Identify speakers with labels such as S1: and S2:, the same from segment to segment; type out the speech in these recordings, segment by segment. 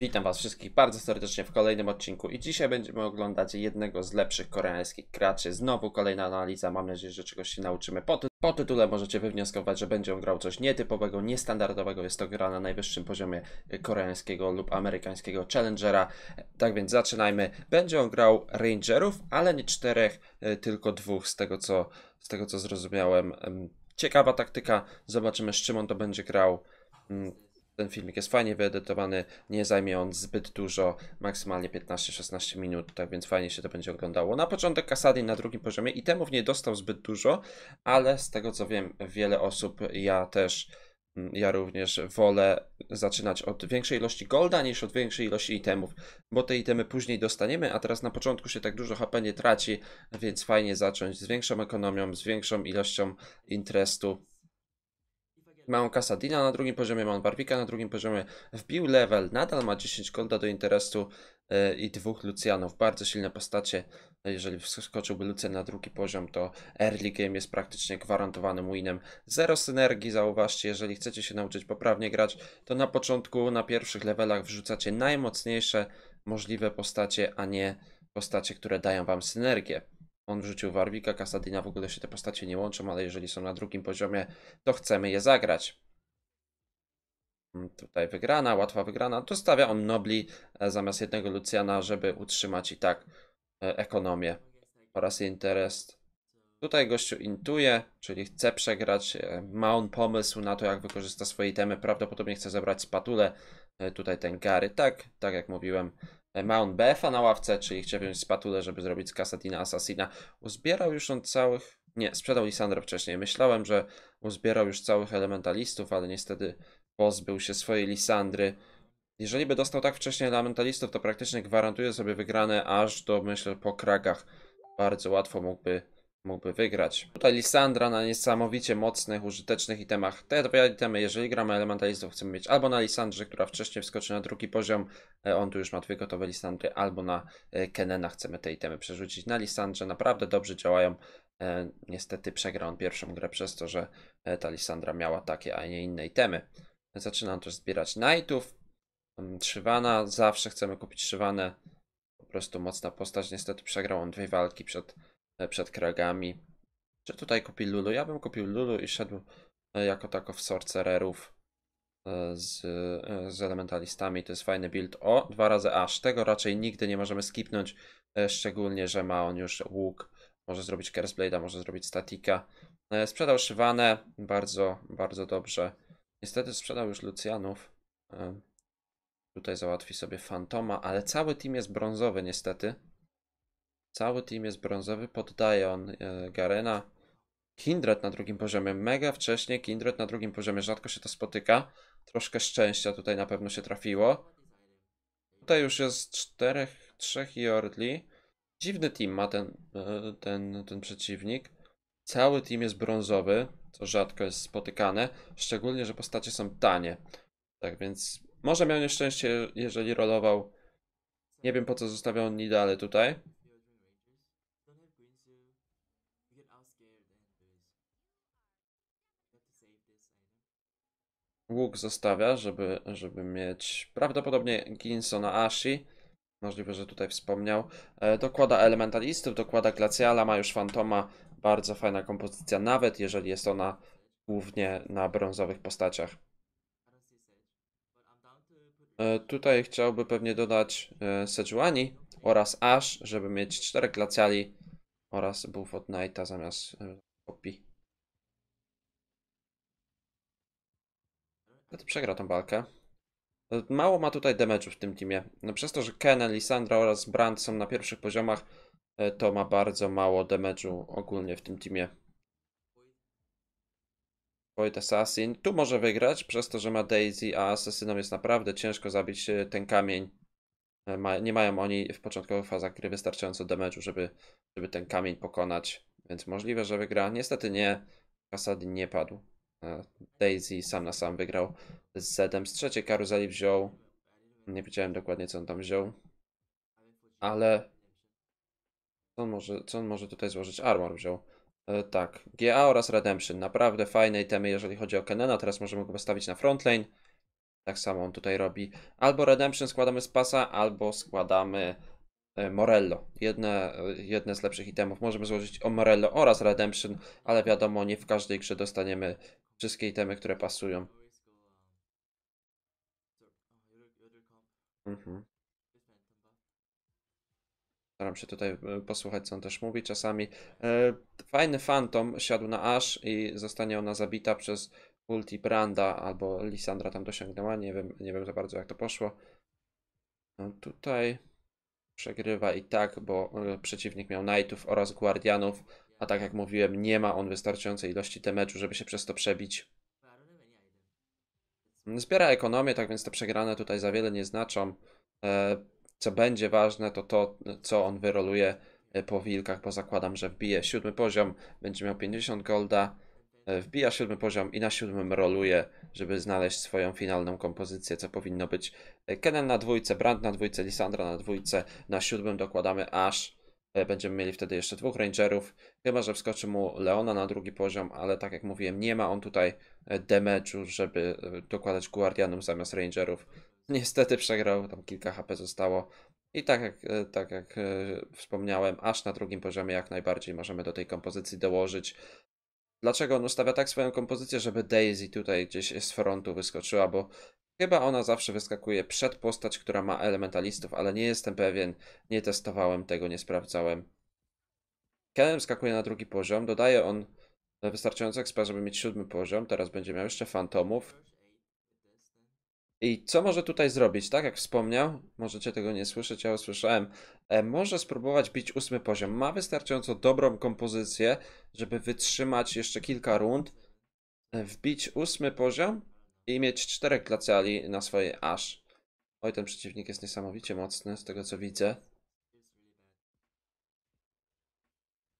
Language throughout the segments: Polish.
S1: Witam Was wszystkich bardzo serdecznie w kolejnym odcinku i dzisiaj będziemy oglądać jednego z lepszych koreańskich kraczy. Znowu kolejna analiza, mam nadzieję, że czegoś się nauczymy. Po, ty po tytule możecie wywnioskować, że będzie on grał coś nietypowego, niestandardowego. Jest to gra na najwyższym poziomie koreańskiego lub amerykańskiego Challengera. Tak więc zaczynajmy. Będzie on grał Rangerów, ale nie czterech, e, tylko dwóch z tego co, z tego co zrozumiałem. Ciekawa taktyka, zobaczymy z czym on to będzie grał mm, ten filmik jest fajnie wyedytowany, nie zajmie on zbyt dużo, maksymalnie 15-16 minut, tak więc fajnie się to będzie oglądało. Na początek Kasady na drugim poziomie i temów nie dostał zbyt dużo, ale z tego co wiem, wiele osób, ja też, mm, ja również wolę zaczynać od większej ilości golda niż od większej ilości itemów, bo te itemy później dostaniemy, a teraz na początku się tak dużo HP nie traci, więc fajnie zacząć z większą ekonomią, z większą ilością interestu Mam Casadina na drugim poziomie, mam Barbika na drugim poziomie. Wbił level, nadal ma 10 golda do interesu e, i dwóch Lucianów. Bardzo silne postacie. Jeżeli wskoczyłby Lucian na drugi poziom, to early game jest praktycznie gwarantowanym winem. Zero synergii, zauważcie, jeżeli chcecie się nauczyć poprawnie grać, to na początku, na pierwszych levelach wrzucacie najmocniejsze możliwe postacie, a nie postacie, które dają wam synergię. On wrzucił Warwika, Kasadina, w ogóle się te postacie nie łączą, ale jeżeli są na drugim poziomie, to chcemy je zagrać. Mm, tutaj wygrana, łatwa wygrana. Tu stawia on Nobli e, zamiast jednego Luciana, żeby utrzymać i tak e, ekonomię oraz interes. Tutaj gościu intuje, czyli chce przegrać. E, ma on pomysł na to, jak wykorzysta swoje itemy. Prawdopodobnie chce zebrać spatulę. Tutaj ten Gary, tak, tak jak mówiłem, E, Mount BFA na ławce, czyli chciał wziąć spatulę, żeby zrobić z Kasatina Assassina. Uzbierał już on całych... Nie, sprzedał Lisandro wcześniej. Myślałem, że uzbierał już całych elementalistów, ale niestety pozbył się swojej Lisandry. Jeżeli by dostał tak wcześnie elementalistów, to praktycznie gwarantuje sobie wygrane aż do, myślę, po kragach. Bardzo łatwo mógłby mógłby wygrać. Tutaj Lisandra na niesamowicie mocnych, użytecznych itemach. Te dwa itemy, jeżeli gramy elementalistów, chcemy mieć albo na Lisandrze, która wcześniej wskoczy na drugi poziom, e, on tu już ma dwie gotowe Lisandry, albo na e, Kenena chcemy te itemy przerzucić. Na Lisandrze naprawdę dobrze działają. E, niestety przegrał on pierwszą grę przez to, że ta Lisandra miała takie, a nie inne itemy. Zaczynam też zbierać Knightów. Szywana, mm, zawsze chcemy kupić Szywanę. Po prostu mocna postać, niestety przegrał on dwie walki przed E, przed kragami. Czy tutaj kupił Lulu? Ja bym kupił Lulu i szedł e, jako tako w sorcererów e, z, z elementalistami. To jest fajny build. O, dwa razy aż. Tego raczej nigdy nie możemy skipnąć. Szczególnie, że ma on już łuk. Może zrobić Curse może zrobić Statika. Sprzedał Szywanę. Bardzo, bardzo dobrze. Niestety sprzedał już Lucianów. Tutaj załatwi sobie Fantoma, ale cały team jest brązowy niestety. Cały team jest brązowy, poddaje on e, Garena. Kindred na drugim poziomie, mega wcześnie Kindred na drugim poziomie, rzadko się to spotyka. Troszkę szczęścia tutaj na pewno się trafiło. Tutaj już jest czterech, trzech Jordli. Dziwny team ma ten, e, ten, ten przeciwnik. Cały team jest brązowy, co rzadko jest spotykane, szczególnie, że postacie są tanie. Tak więc może miał nieszczęście, jeżeli rolował. Nie wiem po co zostawiał Nidale tutaj. Łuk zostawia, żeby, żeby mieć prawdopodobnie Ginsona Ashi. Możliwe, że tutaj wspomniał. E, dokłada elementalistów, dokłada glacjala, ma już fantoma. Bardzo fajna kompozycja, nawet jeżeli jest ona głównie na brązowych postaciach. E, tutaj chciałby pewnie dodać e, Sejuani oraz Ash, żeby mieć czterech glacjali oraz Buffet Knighta zamiast Poppy. No przegra tą walkę. E, mało ma tutaj damage'u w tym teamie. No przez to, że Kennen, Lisandra oraz Brand są na pierwszych poziomach, e, to ma bardzo mało damage'u ogólnie w tym teamie. Void Assassin. Tu może wygrać przez to, że ma Daisy, a Assassinom jest naprawdę ciężko zabić e, ten kamień. Ma, nie mają oni w początkowych fazach gry wystarczająco damage'u, żeby, żeby ten kamień pokonać. Więc możliwe, że wygra. Niestety nie. Kasady nie padł. Daisy sam na sam wygrał z Zedem. Z trzeciej karuzeli wziął. Nie wiedziałem dokładnie, co on tam wziął. Ale. Co on może, co on może tutaj złożyć? Armor wziął. E, tak, GA oraz Redemption. Naprawdę fajne itemy, jeżeli chodzi o Kenana. Teraz możemy go postawić na frontlane. Tak samo on tutaj robi. Albo Redemption składamy z pasa, albo składamy e, Morello. Jedne, e, jedne z lepszych itemów. Możemy złożyć o Morello oraz Redemption, ale wiadomo, nie w każdej grze dostaniemy Wszystkie itemy, które pasują. Mhm. Staram się tutaj e, posłuchać, co on też mówi czasami. E, fajny Phantom siadł na Ash i zostanie ona zabita przez ulti Branda albo Lisandra tam dosięgnęła. Nie wiem, nie wiem za bardzo, jak to poszło. No tutaj przegrywa i tak, bo e, przeciwnik miał Knightów oraz Guardianów. A tak jak mówiłem, nie ma on wystarczającej ilości temeczu, żeby się przez to przebić. Zbiera ekonomię, tak więc te przegrane tutaj za wiele nie znaczą. E, co będzie ważne, to to, co on wyroluje e, po wilkach, bo zakładam, że wbije siódmy poziom, będzie miał 50 golda, e, wbija siódmy poziom i na siódmym roluje, żeby znaleźć swoją finalną kompozycję, co powinno być Kennen na dwójce, Brand na dwójce, Lisandra na dwójce, na siódmym dokładamy aż E, będziemy mieli wtedy jeszcze dwóch rangerów, chyba że wskoczy mu Leona na drugi poziom, ale tak jak mówiłem, nie ma on tutaj e, damage'u, żeby e, dokładać guardianów zamiast rangerów. Niestety przegrał, tam kilka HP zostało. I tak jak, tak jak wspomniałem, aż na drugim poziomie jak najbardziej możemy do tej kompozycji dołożyć. Dlaczego on ustawia tak swoją kompozycję, żeby Daisy tutaj gdzieś z frontu wyskoczyła, bo Chyba ona zawsze wyskakuje przed postać, która ma elementalistów, ale nie jestem pewien. Nie testowałem tego, nie sprawdzałem. Kenem skakuje na drugi poziom. Dodaje on wystarczająco XP, żeby mieć siódmy poziom. Teraz będzie miał jeszcze fantomów. I co może tutaj zrobić? Tak jak wspomniał, możecie tego nie słyszeć, ja usłyszałem. E, może spróbować bić ósmy poziom. Ma wystarczająco dobrą kompozycję, żeby wytrzymać jeszcze kilka rund, e, wbić ósmy poziom i mieć czterech glaciali na swojej aż. Oj, ten przeciwnik jest niesamowicie mocny, z tego co widzę.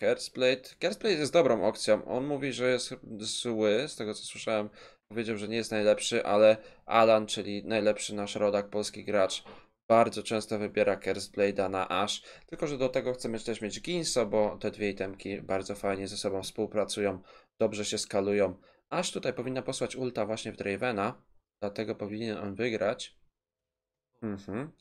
S1: Kersplate. Kersplit jest dobrą opcją. On mówi, że jest zły, z tego co słyszałem. Powiedział, że nie jest najlepszy, ale Alan, czyli najlepszy nasz rodak, polski gracz, bardzo często wybiera Kersblade'a na Ash, tylko że do tego chcemy też mieć Ginso, bo te dwie itemki bardzo fajnie ze sobą współpracują, dobrze się skalują Aż tutaj powinna posłać ulta właśnie w Dravena, dlatego powinien on wygrać. Mhm.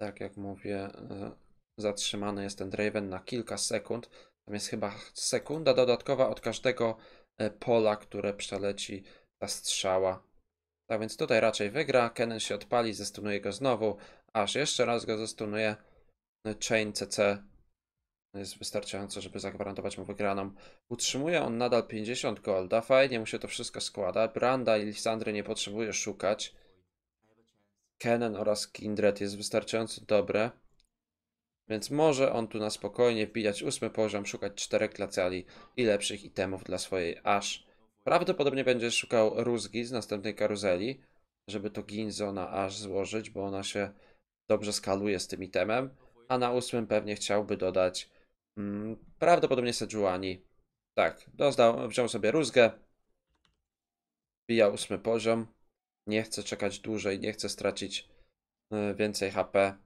S1: Tak jak mówię, e, zatrzymany jest ten Draven na kilka sekund. Tam jest chyba sekunda dodatkowa od każdego e, pola, które przeleci ta strzała. Tak więc tutaj raczej wygra. Kennen się odpali, zestunuje go znowu. Aż jeszcze raz go zestunuje. E, Chain CC no jest wystarczająco, żeby zagwarantować mu wygraną. Utrzymuje on nadal 50 golda, fajnie mu się to wszystko składa. Branda i Lisandry nie potrzebuje szukać. Kennen oraz Kindred jest wystarczająco dobre. Więc może on tu na spokojnie wbijać ósmy poziom, szukać czterech klacali i lepszych itemów dla swojej Ash. Prawdopodobnie będzie szukał Ruzgi z następnej karuzeli, żeby to Ginzo na Ash złożyć, bo ona się dobrze skaluje z tym itemem. A na ósmym pewnie chciałby dodać Mm, prawdopodobnie Sejuani. Tak, dozdał, wziął sobie rózgę. Wbija ósmy poziom. Nie chce czekać dłużej, nie chce stracić e, więcej HP.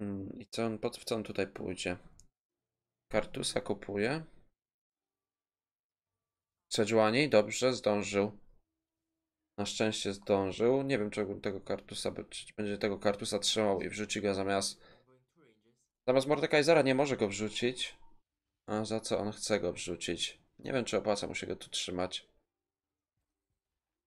S1: Mm, I co on, po co on tutaj pójdzie? Kartusa kupuje. Sejuani, dobrze, zdążył. Na szczęście zdążył. Nie wiem, tego kartusa, czy będzie tego kartusa trzymał i wrzuci go zamiast Zamiast Mordekaisera nie może go wrzucić. A za co on chce go wrzucić? Nie wiem, czy opłaca mu się go tu trzymać.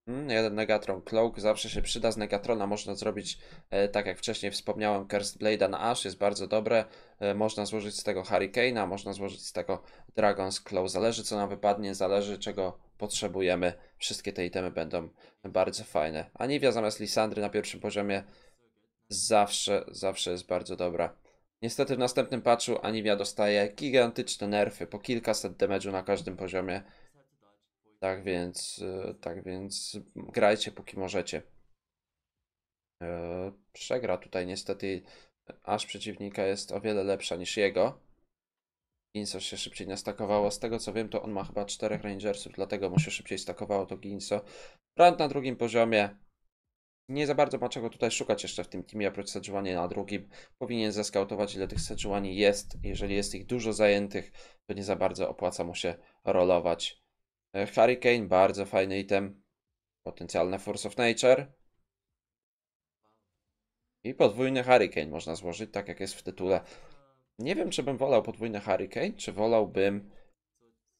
S1: Hmm, jeden Negatron Cloak zawsze się przyda. Z Negatrona można zrobić, e, tak jak wcześniej wspomniałem, Cursed blade na Ash, jest bardzo dobre. E, można złożyć z tego Hurricane'a, można złożyć z tego Dragon's Claw. Zależy co nam wypadnie, zależy czego potrzebujemy. Wszystkie te itemy będą bardzo fajne. Anivia zamiast Lisandry na pierwszym poziomie zawsze, zawsze jest bardzo dobra. Niestety w następnym patchu Anivia dostaje gigantyczne nerfy, po kilkaset damage'u na każdym poziomie. Tak więc, e, tak więc grajcie póki możecie. E, przegra tutaj niestety, aż przeciwnika jest o wiele lepsza niż jego. Ginso się szybciej nastakowało. Z tego co wiem, to on ma chyba czterech Rangersów, dlatego mu się szybciej stakowało to Ginso. Brand na drugim poziomie, nie za bardzo ma czego tutaj szukać jeszcze w tym teamie, oprócz Sejuani na drugim. Powinien zeskautować, ile tych Sejuani jest. Jeżeli jest ich dużo zajętych, to nie za bardzo opłaca mu się rolować. E, Hurricane, bardzo fajny item. Potencjalne Force of Nature. I podwójny Hurricane można złożyć, tak jak jest w tytule. Nie wiem, czy bym wolał podwójny Hurricane, czy wolałbym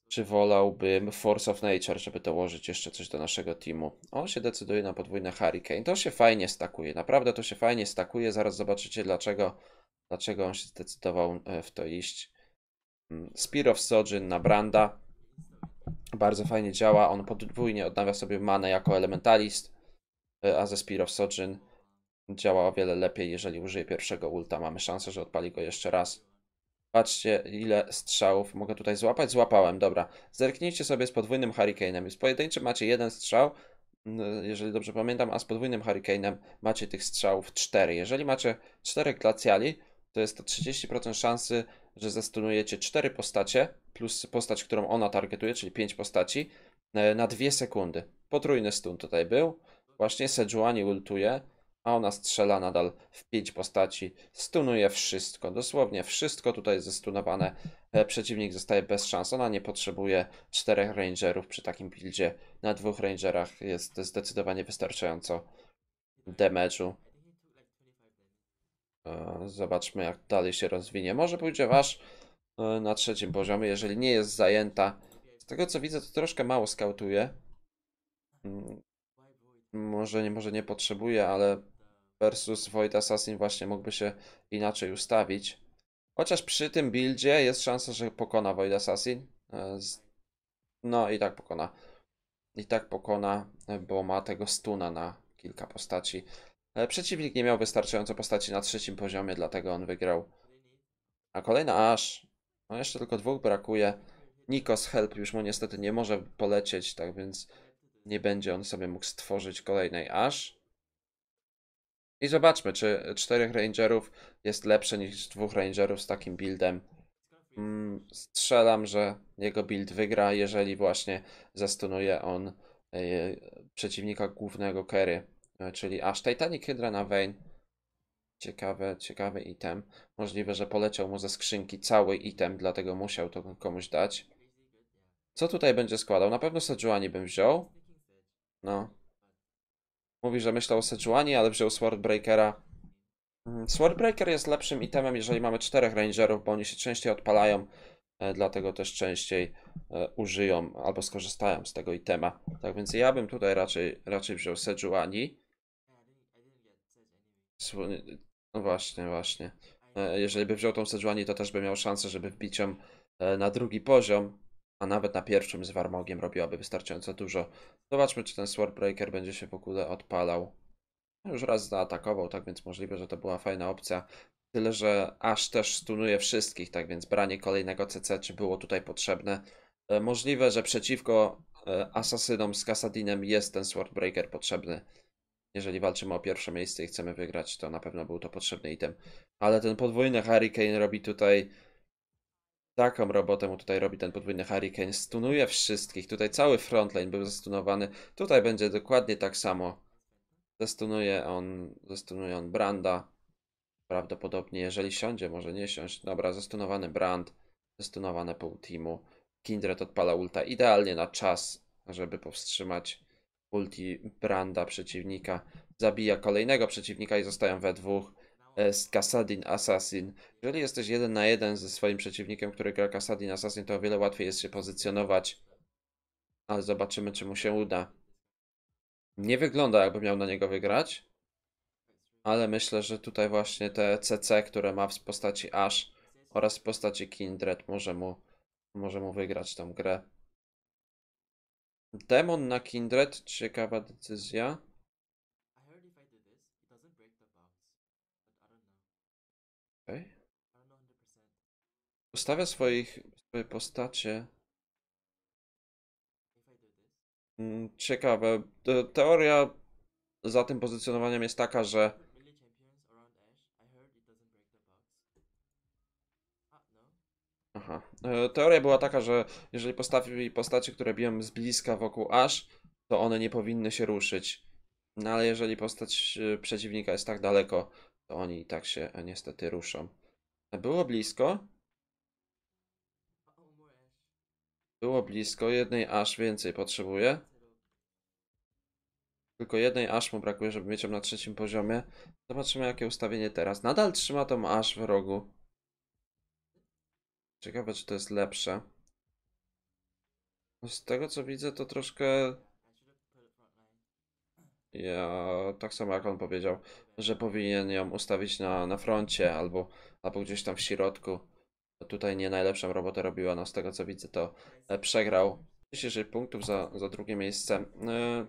S1: czy wolałbym Force of Nature, żeby dołożyć jeszcze coś do naszego teamu. On się decyduje na podwójne Hurricane. To się fajnie stakuje, naprawdę to się fajnie stakuje. Zaraz zobaczycie dlaczego, dlaczego on się zdecydował e, w to iść. Mm, Spear of Sojin na Branda. Bardzo fajnie działa. On podwójnie odnawia sobie manę jako elementalist, e, a ze Spear of Sojin działa o wiele lepiej, jeżeli użyje pierwszego ulta. Mamy szansę, że odpali go jeszcze raz. Patrzcie, ile strzałów mogę tutaj złapać. Złapałem, dobra. Zerknijcie sobie z podwójnym Hurricane'em. Z pojedynczym macie jeden strzał, jeżeli dobrze pamiętam, a z podwójnym Hurricane'em macie tych strzałów cztery. Jeżeli macie cztery glacjali, to jest to 30% szansy, że zestunujecie cztery postacie, plus postać, którą ona targetuje, czyli pięć postaci, e, na dwie sekundy. Potrójny stun tutaj był. Właśnie Sejuani ultuje a ona strzela nadal w pięć postaci, stunuje wszystko, dosłownie wszystko tutaj jest zestunowane, e, przeciwnik zostaje bez szans, ona nie potrzebuje czterech rangerów przy takim buildzie, na dwóch rangerach jest zdecydowanie wystarczająco damage'u. E, zobaczmy jak dalej się rozwinie, może pójdzie wasz e, na trzecim poziomie, jeżeli nie jest zajęta. Z tego co widzę to troszkę mało skautuje mm, może, może nie potrzebuje, ale versus Void Assassin właśnie mógłby się inaczej ustawić. Chociaż przy tym buildzie jest szansa, że pokona Void Assassin. E, no i tak pokona. I tak pokona, e, bo ma tego stuna na kilka postaci. E, przeciwnik nie miał wystarczająco postaci na trzecim poziomie, dlatego on wygrał. A kolejna aż. No jeszcze tylko dwóch brakuje. Nikos Help już mu niestety nie może polecieć, tak więc nie będzie on sobie mógł stworzyć kolejnej aż. I zobaczmy, czy czterech rangerów jest lepsze niż dwóch rangerów z takim buildem. Mm, strzelam, że jego build wygra, jeżeli właśnie zastunuje on e, przeciwnika głównego kery, e, czyli aż Titanic Hydra na Wayne. Ciekawy, ciekawy item. Możliwe, że poleciał mu ze skrzynki cały item, dlatego musiał to komuś dać. Co tutaj będzie składał? Na pewno Sejuani bym wziął. No, Mówi, że myślał o Sejuani, ale wziął Swordbreakera. Mm, Swordbreaker jest lepszym itemem, jeżeli mamy czterech rangerów, bo oni się częściej odpalają, e, dlatego też częściej e, użyją albo skorzystają z tego itema. Tak więc ja bym tutaj raczej, raczej wziął Sejuani. No właśnie, właśnie. E, jeżeli by wziął tą Sejuani, to też by miał szansę, żeby wbić ją na drugi poziom, a nawet na pierwszym z Warmogiem robiłaby wystarczająco dużo. Zobaczmy, czy ten Swordbreaker będzie się w ogóle odpalał. No, już raz zaatakował, tak więc możliwe, że to była fajna opcja. Tyle, że aż też stunuje wszystkich, tak więc branie kolejnego CC, czy było tutaj potrzebne. E, możliwe, że przeciwko e, asasynom z Kasadinem jest ten Swordbreaker potrzebny. Jeżeli walczymy o pierwsze miejsce i chcemy wygrać, to na pewno był to potrzebny item. Ale ten podwójny Hurricane robi tutaj Taką robotę mu tutaj robi ten podwójny Hurricane. Stunuje wszystkich. Tutaj cały frontline był zastunowany. Tutaj będzie dokładnie tak samo. Zastunuje on, zastunuje on Branda. Prawdopodobnie, jeżeli siądzie, może nie siąść. Dobra, zastunowany Brand. Zastunowane pół teamu. Kindred odpala ulta idealnie na czas, żeby powstrzymać ulti Branda przeciwnika. Zabija kolejnego przeciwnika i zostają we dwóch z Kasadin Assassin. Jeżeli jesteś jeden na jeden ze swoim przeciwnikiem, który gra Kasadin Assassin, to o wiele łatwiej jest się pozycjonować. Ale zobaczymy, czy mu się uda. Nie wygląda, jakby miał na niego wygrać. Ale myślę, że tutaj właśnie te CC, które ma w postaci Ash oraz w postaci Kindred może mu, może mu wygrać tą grę. Demon na Kindred, ciekawa decyzja. Ustawia swoich, swoje postacie. Mm, ciekawe. Teoria za tym pozycjonowaniem jest taka, że Aha. E, teoria była taka, że jeżeli postawi postacie, które biją z bliska wokół aż, to one nie powinny się ruszyć. No ale jeżeli postać e, przeciwnika jest tak daleko, to oni i tak się e, niestety ruszą. Było blisko. Było blisko, jednej aż więcej potrzebuję. Tylko jednej aż mu brakuje, żeby mieć ją na trzecim poziomie. Zobaczymy jakie ustawienie teraz. Nadal trzyma tą aż w rogu. Ciekawe czy to jest lepsze. No, z tego co widzę to troszkę... Ja, tak samo jak on powiedział, że powinien ją ustawić na, na froncie albo, albo gdzieś tam w środku tutaj nie najlepszą robotę robiła, no z tego co widzę to e, przegrał 36 punktów za, za drugie miejsce. E,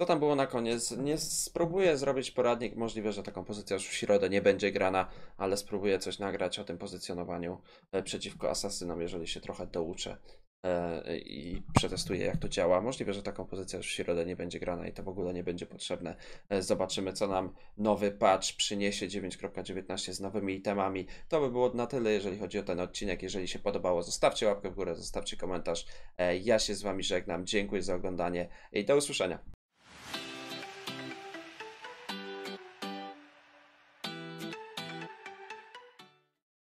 S1: co tam było na koniec? Nie spróbuję zrobić poradnik, możliwe, że taką pozycję już w środę nie będzie grana, ale spróbuję coś nagrać o tym pozycjonowaniu e, przeciwko asasynom, jeżeli się trochę douczę E, i przetestuję, jak to działa. Możliwe, że taką pozycję już w środę nie będzie grana i to w ogóle nie będzie potrzebne. E, zobaczymy, co nam nowy patch przyniesie 9.19 z nowymi itemami. To by było na tyle, jeżeli chodzi o ten odcinek. Jeżeli się podobało, zostawcie łapkę w górę, zostawcie komentarz. E, ja się z Wami żegnam. Dziękuję za oglądanie i do usłyszenia.